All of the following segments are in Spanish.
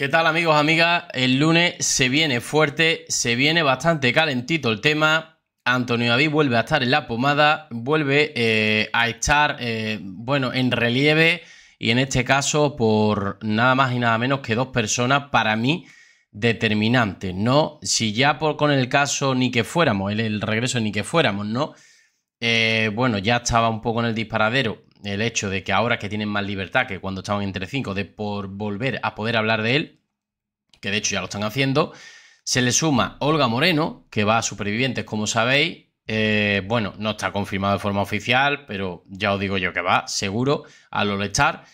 ¿Qué tal amigos, amigas? El lunes se viene fuerte, se viene bastante calentito el tema. Antonio David vuelve a estar en la pomada, vuelve eh, a estar, eh, bueno, en relieve y en este caso por nada más y nada menos que dos personas para mí determinantes, ¿no? Si ya por, con el caso ni que fuéramos, el, regreso ni que fuéramos, ¿no? Eh, bueno, ya estaba un poco en el disparadero el hecho de que ahora que tienen más libertad que cuando estaban entre 5, de por volver a poder hablar de él, que de hecho ya lo están haciendo, se le suma Olga Moreno, que va a Supervivientes, como sabéis. Eh, bueno, no está confirmado de forma oficial, pero ya os digo yo que va, seguro, a Lolestar.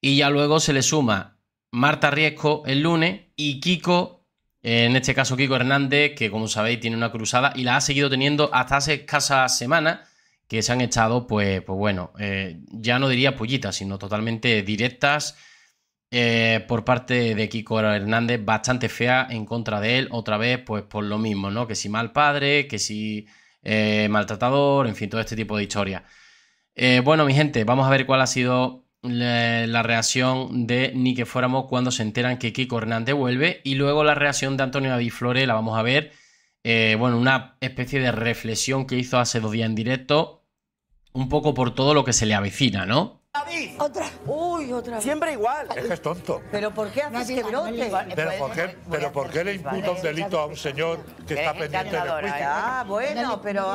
Y ya luego se le suma Marta Riesco el lunes y Kiko, eh, en este caso Kiko Hernández, que como sabéis tiene una cruzada y la ha seguido teniendo hasta hace escasas semanas que se han echado, pues, pues bueno, eh, ya no diría pollitas, sino totalmente directas eh, por parte de Kiko Hernández, bastante fea en contra de él, otra vez, pues por lo mismo, ¿no? Que si mal padre, que si eh, maltratador, en fin, todo este tipo de historia bueno, mi gente, vamos a ver cuál ha sido la, reacción de Ni que fuéramos cuando se enteran que Kiko Hernández vuelve y luego la reacción de Antonio David la vamos a ver. bueno, una especie de reflexión que hizo hace dos días en directo, un poco por todo lo que se le avecina, ¿no? Otra. Uy, otra vez. Siempre igual. Es que es tonto. ¿Pero por qué haces que brote? ¿Pero por qué, le imputa un delito a un señor que está pendiente de juicio? ¿eh? Ah, bueno, pero...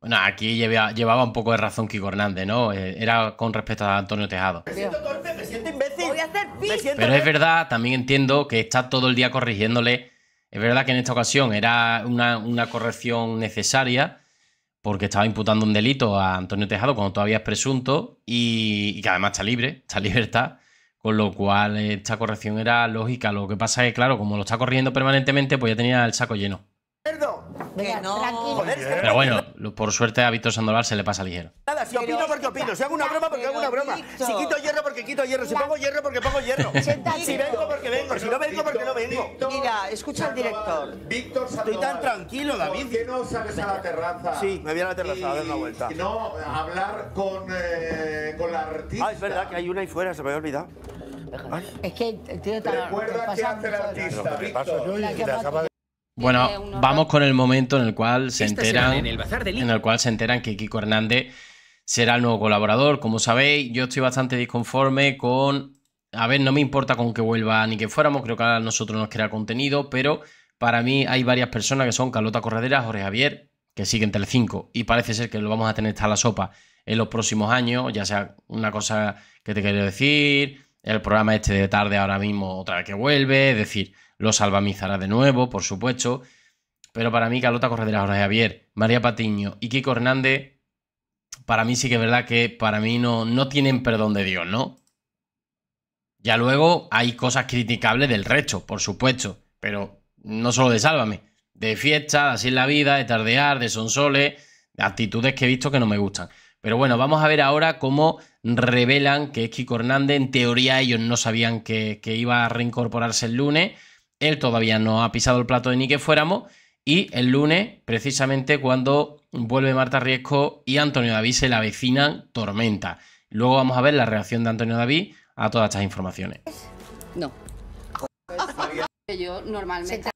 Bueno, aquí llevaba, un poco de razón Kiko Hernández, ¿no? Eh, era con respecto a Antonio Tejado. Me siento torpe, me siento imbécil. Voy a hacer pis. Pero es verdad, también entiendo que está todo el día corrigiéndole. Es verdad que en esta ocasión era una, una corrección necesaria, porque estaba imputando un delito a Antonio Tejado cuando todavía es presunto y, que además está libre, está en libertad, con lo cual esta corrección era lógica. Lo que pasa es que, claro, como lo está corriendo permanentemente, pues ya tenía el saco lleno tranquilo. Pero bueno, por suerte a Víctor Sandoval se le pasa el hierro Nada, si opino porque opino, si hago una broma porque hago una broma, si quito hierro porque quito hierro, si pongo hierro porque pongo hierro, si vengo porque vengo, si no vengo porque no vengo. Mira, escucha al director. Víctor Sandoval. Estoy tan tranquilo, David. ¿Por qué no sales a la terraza? Sí, me voy a la terraza a dar una vuelta. No, hablar con, eh, con la artista. Ah, es verdad que hay una ahí fuera, se me había olvidado. Es que tiene tan... Recuerda qué hace el artista, Víctor. Bueno, vamos con el momento en el cual se este enteran en el, cual se enteran que Kiko Hernández será el nuevo colaborador. Como sabéis, yo estoy bastante disconforme con a ver, no me importa con que vuelva ni que fuéramos, creo que a nosotros nos crea contenido, pero para mí hay varias personas que son Carlota Corredera, Jorge Javier, que siguen Telecinco y parece ser que lo vamos a tener hasta la sopa en los próximos años, ya sea una cosa que te quiero decir, el programa este de tarde ahora mismo otra vez que vuelve, es decir, lo salvamizará de nuevo, por supuesto. Pero para mí, Carlota Corredera, Jorge Javier, María Patiño y Kiko Hernández, para mí sí que es verdad que para mí no, no tienen perdón de Dios, ¿no? Ya luego hay cosas criticables del resto, por supuesto, pero no solo de Sálvame, de fiesta, así es la vida, de tardear, de sonsole, de actitudes que he visto que no me gustan. Pero bueno, vamos a ver ahora cómo revelan que Kiko Hernández, en teoría ellos no sabían que, iba a reincorporarse el lunes, él todavía no ha pisado el plato de ni que fuéramos, y el lunes, precisamente cuando vuelve Marta Riesco y Antonio David se la avecinan tormenta. Luego vamos a ver la reacción de Antonio David a todas estas informaciones. No. Yo normalmente...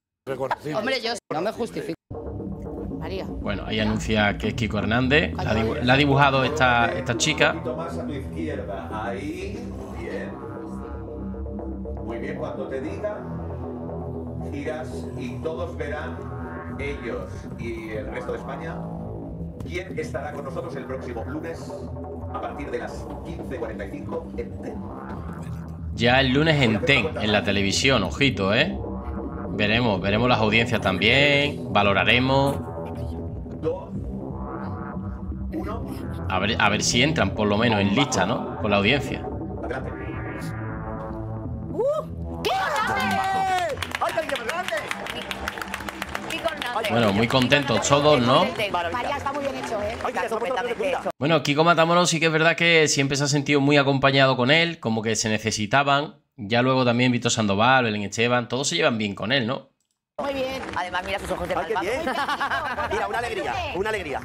Hombre, yo no me justifico. Bueno, ahí anuncia que es Kiko Hernández. La, la, ha dibujado esta, esta chica. Ahí. Bien. Muy bien, cuando te diga, giras y todos verán, ellos y el resto de España, quién estará con nosotros el próximo lunes a partir de las 15.45 en TEN. Ya el lunes en TEN, en la televisión, ojito, ¿eh? Veremos, veremos las audiencias también, valoraremos. A ver, si entran, por lo menos, en lista, ¿no? Con la audiencia. Bueno, muy contentos todos, ¿no? Bueno, Kiko Matamoros sí que es verdad que siempre se ha sentido muy acompañado con él, como que se necesitaban. Ya luego también Vito Sandoval, Belén Esteban, todos se llevan bien con él, ¿no? Muy bien. Además, mira sus ojos de Mira, una alegría, una alegría.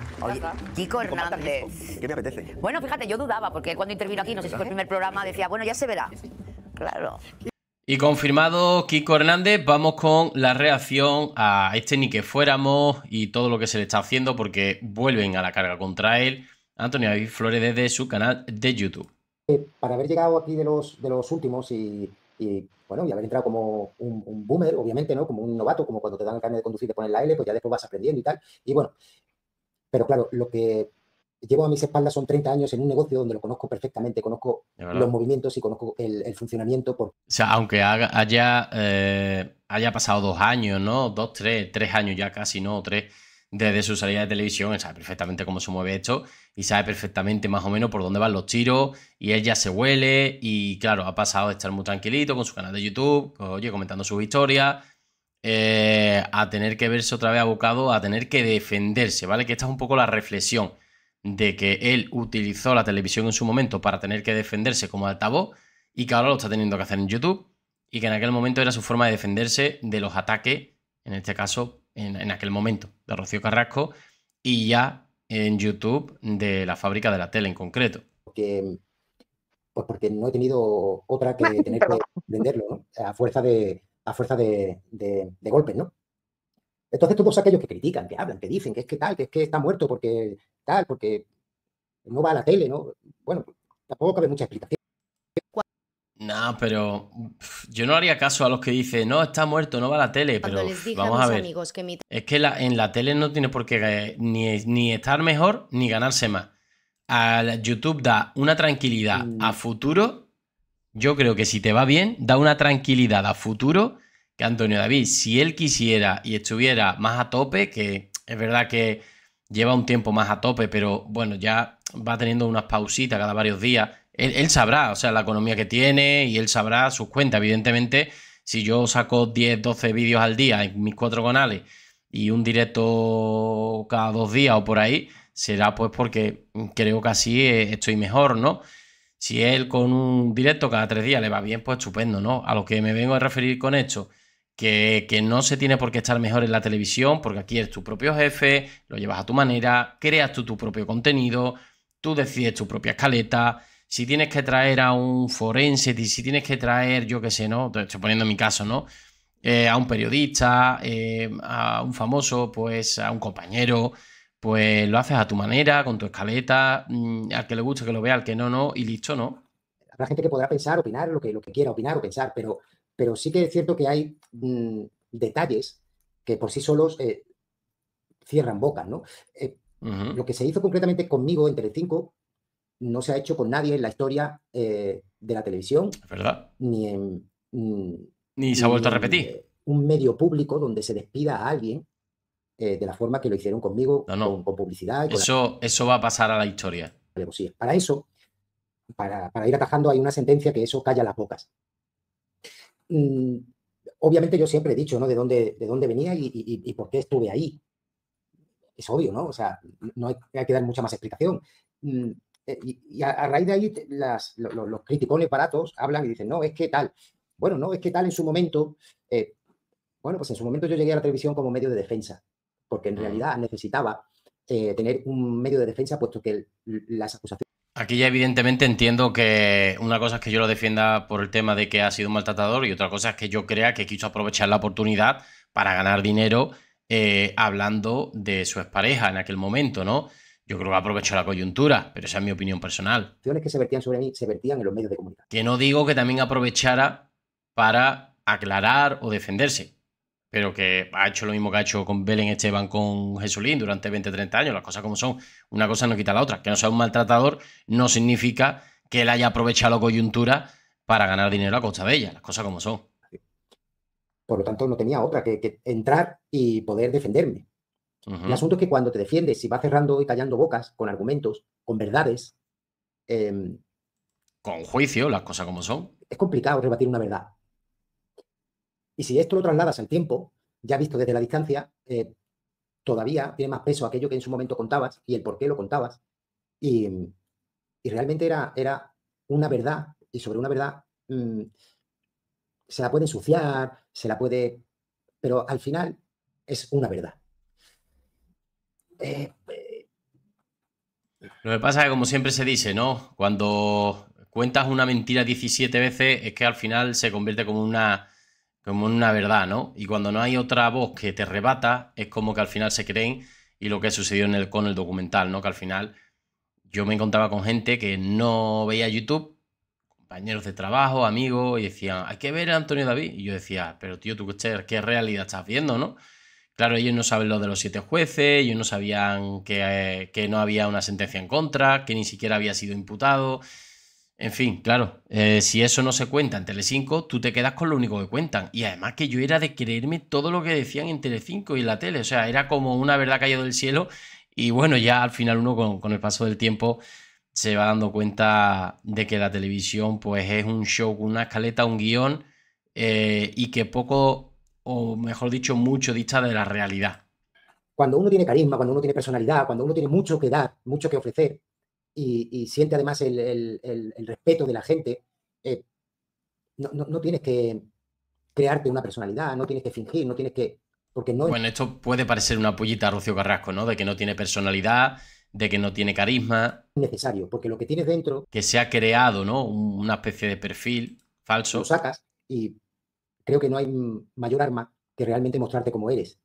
Kiko Hernández. ¿Qué me apetece? Bueno, fíjate, yo dudaba, porque cuando intervino aquí, no sé si fue el primer programa, decía, bueno, ya se verá. Claro. Y confirmado Kiko Hernández, vamos con la reacción a este ni que fuéramos y todo lo que se le está haciendo porque vuelven a la carga contra él. Antonio David Flores desde su canal de YouTube. Eh, para haber llegado aquí de de los últimos y y bueno, y haber entrado como un, boomer, obviamente, ¿no? Como un novato, como cuando te dan el carnet de conducir te ponen la L, pues ya después vas aprendiendo y tal. Y bueno, pero claro, lo que llevo a mis espaldas son 30 años en un negocio donde lo conozco perfectamente, conozco los movimientos y conozco el, funcionamiento. Por... O sea, aunque haga, haya, eh, haya pasado dos años, ¿no? Dos, tres, tres años ya casi, ¿no? Tres desde su salida de televisión, él sabe perfectamente cómo se mueve esto y sabe perfectamente más o menos por dónde van los tiros y él ya se huele y claro, ha pasado de estar muy tranquilito con su canal de YouTube, oye, comentando su historias, eh, a tener que verse otra vez abocado, a tener que defenderse, ¿vale? Que esta es un poco la reflexión de que él utilizó la televisión en su momento para tener que defenderse como altavoz y que ahora lo está teniendo que hacer en YouTube y que en aquel momento era su forma de defenderse de los ataques, en este caso, en, aquel momento, de Rocío Carrasco, y ya en YouTube de la fábrica de la tele en concreto. Porque, pues porque no he tenido otra que tener que venderlo, A fuerza de, a fuerza de, golpes, ¿no? Entonces todos aquellos que critican, que hablan, que dicen que es que tal, que es que está muerto porque tal, porque no va a la tele, ¿no? Bueno, tampoco cabe mucha explicación. Ah, pero yo no haría caso a los que dicen, no, está muerto, no va a la tele, pero vamos a, ver. Es que la, en la tele no tiene por qué eh, ni, ni estar mejor ni ganarse más. Al YouTube da una tranquilidad a mm. futuro. Yo creo que si te va bien, da una tranquilidad a futuro que Antonio David, si él quisiera y estuviera más a tope, que es verdad que lleva un tiempo más a tope, pero bueno, ya va teniendo unas pausitas cada varios días él, sabrá, o sea, la economía que tiene y él sabrá sus cuentas. Evidentemente, si yo saco 10, 12 vídeos al día en mis cuatro canales y un directo cada dos días o por ahí, será pues porque creo que así e, estoy mejor, ¿no? Si él con un directo cada tres días le va bien, pues estupendo, ¿no? A lo que me vengo a referir con esto, que, que, no se tiene por qué estar mejor en la televisión, porque aquí eres tu propio jefe, lo llevas a tu manera, creas tú tu propio contenido, tú decides tu propia escaleta, si tienes que traer a un forense, si tienes que traer, yo qué sé, ¿no? Estoy poniendo mi caso, ¿no? Eh, a un periodista, eh, a un famoso, pues a un compañero, pues lo haces a tu manera, con tu escaleta, mm, al que le guste que lo vea, al que no, no, y listo, ¿no? Habrá gente que podrá pensar, opinar, lo que, lo que quiera opinar o pensar, pero, pero sí que es cierto que hay mm, detalles que por sí solos eh, cierran bocas, ¿no? Lo que se hizo concretamente conmigo en Telecinco no se ha hecho con nadie en la historia eh, de la televisión. ¿Verdad? Ni en. Mm, ni se ha vuelto a repetir. Eh, un medio público donde se despida a alguien eh, de la forma que lo hicieron conmigo, Con, publicidad. eso, eso va a pasar a la historia. Pues sí Para eso, para, ir atajando, hay una sentencia que eso calla las bocas. Mm, obviamente yo siempre he dicho, ¿no? De dónde, de dónde venía y, por qué estuve ahí. Es obvio, ¿no? O sea, no hay, que dar mucha más explicación. Mm, eh, y, a, raíz de ahí las, los, los, criticones baratos hablan y dicen, no, es que tal. Bueno, no, es que tal en su momento. Eh, bueno, pues en su momento yo llegué a la televisión como medio de defensa, porque en mm. realidad necesitaba eh, tener un medio de defensa, puesto que las acusaciones... Aquí ya evidentemente entiendo que una cosa es que yo lo defienda por el tema de que ha sido un maltratador y otra cosa es que yo crea que quiso aprovechar la oportunidad para ganar dinero hablando de su expareja en aquel momento, ¿no? Yo creo que aprovechó la coyuntura, pero esa es mi opinión personal. que se vertían sobre mí se vertían en los medios de comunicación. Que no digo que también aprovechara para aclarar o defenderse, pero que ha hecho lo mismo que ha hecho con Belén Esteban con Jesulín durante 20, 30 años, las cosas como son. Una cosa no quita la otra. Que no sea un maltratador no significa que él haya aprovechado la coyuntura para ganar dinero a costa de ella, las cosas como son. Por lo tanto, no tenía otra que entrar y poder defenderme. El asunto es que cuando te defiendes, si vas cerrando y callando bocas con argumentos, con verdades. Em, con juicio, las cosas como son. Es complicado rebatir una verdad. Y si esto lo trasladas al tiempo, ya visto desde la distancia, eh, todavía tiene más peso aquello que en su momento contabas y el por qué lo contabas. Y, realmente era, una verdad, y sobre una verdad mm, se la puede ensuciar, se la puede... Pero al final es una verdad. Lo que pasa es que, como siempre se dice, ¿no? Cuando cuentas una mentira 17 veces, es que al final se convierte como una, como una verdad, ¿no? Y cuando no hay otra voz que te rebata, es como que al final se creen y lo que sucedió en el, con el documental, ¿no? Que al final yo me encontraba con gente que no veía YouTube, compañeros de trabajo, amigos, y decían, hay que ver a Antonio David. Y yo decía, pero tío, tú qué, qué realidad estás viendo, ¿no? Claro, ellos no saben lo de los siete jueces, ellos no sabían eh, que, no había una sentencia en contra, que ni siquiera había sido imputado. En fin, claro, eh, si eso no se cuenta en Telecinco, tú te quedas con lo único que cuentan. Y además que yo era de creerme todo lo que decían en Telecinco y la tele. O sea, era como una verdad cayendo del cielo. Y bueno, ya al final uno con, el paso del tiempo se va dando cuenta de que la televisión pues es un show una escaleta, un guión eh, y que poco o mejor dicho, mucho dicha de la realidad. Cuando uno tiene carisma, cuando uno tiene personalidad, cuando uno tiene mucho que dar, mucho que ofrecer, y, siente además el, respeto de la gente, eh, no, tienes que crearte una personalidad, no tienes que fingir, no tienes que... Porque no bueno, esto puede parecer una pollita a Rocío Carrasco, ¿no? De que no tiene personalidad, de que no tiene carisma. Necesario, porque lo que tienes dentro... Que se ha creado, ¿no? Una especie de perfil falso. Lo sacas y creo que no hay mayor arma que realmente mostrarte como eres.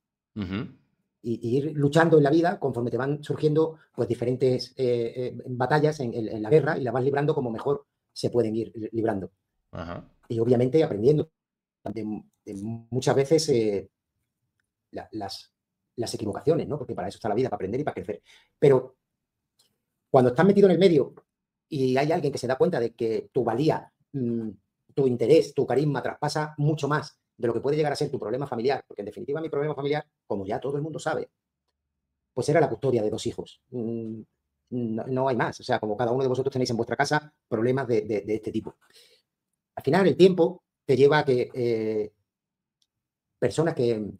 y, ir luchando en la vida conforme te van surgiendo pues, diferentes eh, eh, batallas en, la guerra y las vas librando como mejor se pueden ir librando. Y obviamente aprendiendo. muchas veces eh, las, las equivocaciones, ¿no? Porque para eso está la vida, para aprender y para crecer. Pero cuando estás metido en el medio y hay alguien que se da cuenta de que tu valía mm, tu interés, tu carisma traspasa mucho más de lo que puede llegar a ser tu problema familiar, porque en definitiva mi problema familiar, como ya todo el mundo sabe, pues era la custodia de dos hijos. Mm, no, hay más, o sea, como cada uno de vosotros tenéis en vuestra casa problemas de, este tipo. Al final el tiempo te lleva a que eh, personas que,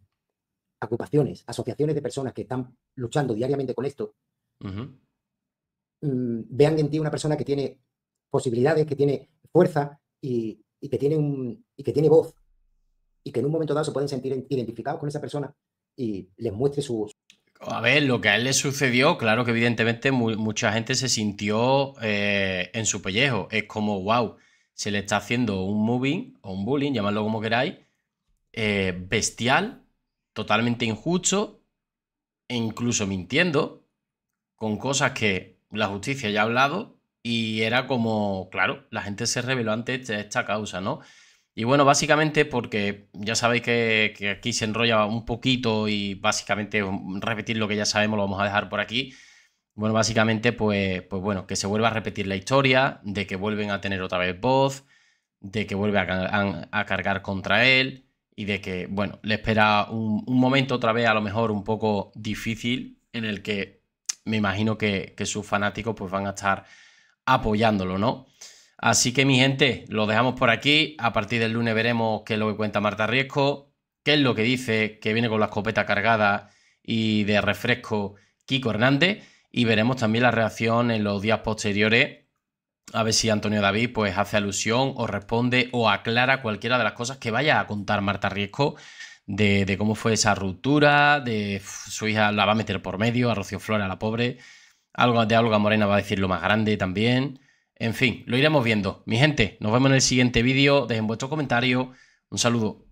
ocupaciones, asociaciones de personas que están luchando diariamente con esto, mm, vean en ti una persona que tiene posibilidades, que tiene fuerza, y, que tiene un, y que tiene voz y que en un momento dado se pueden sentir identificados con esa persona y les muestre su... voz. A ver, lo que a él le sucedió, claro que evidentemente mucha gente se sintió eh, en su pellejo. Es como, wow, se le está haciendo un moving o un bullying, llamadlo como queráis, eh, bestial, totalmente injusto e incluso mintiendo con cosas que la justicia ya ha hablado y era como, claro, la gente se rebeló de este, esta causa, ¿no? Y bueno, básicamente porque ya sabéis que, aquí se enrolla un poquito y básicamente repetir lo que ya sabemos lo vamos a dejar por aquí. Bueno, básicamente pues, pues bueno, que se vuelva a repetir la historia, de que vuelven a tener otra vez voz, de que vuelve a, cargar contra él y de que, bueno, le espera un, momento otra vez a lo mejor un poco difícil en el que me imagino que, que sus fanáticos pues van a estar apoyándolo, ¿no? Así que mi gente, lo dejamos por aquí. A partir del lunes veremos qué es lo que cuenta Marta Riesco, qué es lo que dice que viene con la escopeta cargada y de refresco Kiko Hernández. Y veremos también la reacción en los días posteriores. A ver si Antonio David pues hace alusión o responde o aclara cualquiera de las cosas que vaya a contar Marta Riesco de, de cómo fue esa ruptura, de su hija la va a meter por medio, a Rocío Flora, la pobre. Algo de algo Morena va a decir lo más grande también. En fin, lo iremos viendo. Mi gente, nos vemos en el siguiente vídeo. Dejen vuestro comentario. Un saludo.